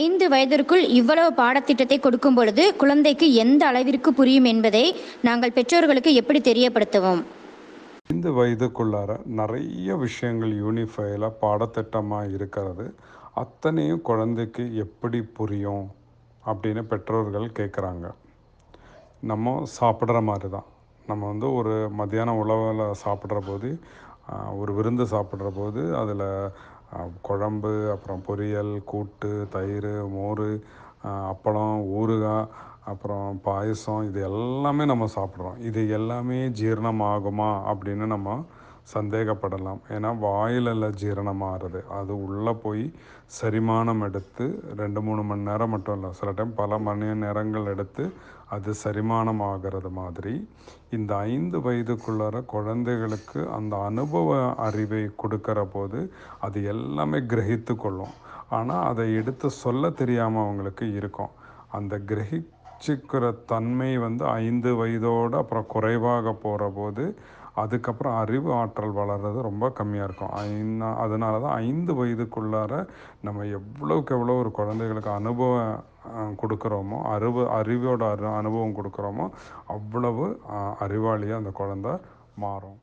ஐந்து வயதிற்குள் இவ்வளவு பாடத்திட்டத்தை கொடுக்கும் பொழுது குழந்தைக்கு எந்த அளவிற்கு புரியும் என்பதை நாங்கள் பெற்றோர்களுக்கு எப்படி தெரியப்படுத்துவோம் இந்த வயதுக்குள்ளார நிறைய விஷயங்கள் யூனிஃபைல பாடத்திட்டமாக இருக்கிறது அத்தனையும் குழந்தைக்கு எப்படி புரியும் அப்படின்னு பெற்றோர்கள் கேட்குறாங்க நம்ம சாப்பிட்ற மாதிரி தான் நம்ம வந்து ஒரு மத்தியான உணவில் சாப்பிட்ற போது ஒரு விருந்து சாப்பிட்ற போது அதில் குழம்பு அப்புறம் பொரியல் கூட்டு தயிர் மோர் அப்பளம் ஊறுகாய் அப்புறம் பாயசம் இது எல்லாமே நம்ம சாப்பிட்றோம் இது எல்லாமே ஜீரணமாகுமா அப்படின்னு நம்ம சந்தேகப்படலாம் ஏன்னா வாயிலில் ஜீரணம் அது உள்ளே போய் செரிமானம் எடுத்து ரெண்டு மூணு மணி நேரம் மட்டும் இல்லை சில டைம் பல மணி நேரங்கள் எடுத்து அது செரிமானம் ஆகிறது மாதிரி இந்த ஐந்து வயதுக்குள்ளார குழந்தைகளுக்கு அந்த அனுபவ அறிவை கொடுக்குற போது அது எல்லாமே கிரகித்து கொள்ளும் ஆனால் அதை எடுத்து சொல்ல தெரியாமல் அவங்களுக்கு இருக்கும் அந்த கிரகி வாட்சிக்கிற தன்மை வந்து ஐந்து வயதோடு அப்புறம் குறைவாக போகிற போது அதுக்கப்புறம் அறிவு ஆற்றல் வளர்கிறது ரொம்ப கம்மியாக இருக்கும் ஐந்தா அதனால தான் ஐந்து வயதுக்குள்ளார நம்ம எவ்வளோக்கு எவ்வளோ ஒரு குழந்தைகளுக்கு அனுபவம் கொடுக்குறோமோ அறிவு அறிவோட அனுபவம் கொடுக்குறோமோ அவ்வளவு அறிவாளியாக அந்த குழந்த மாறும்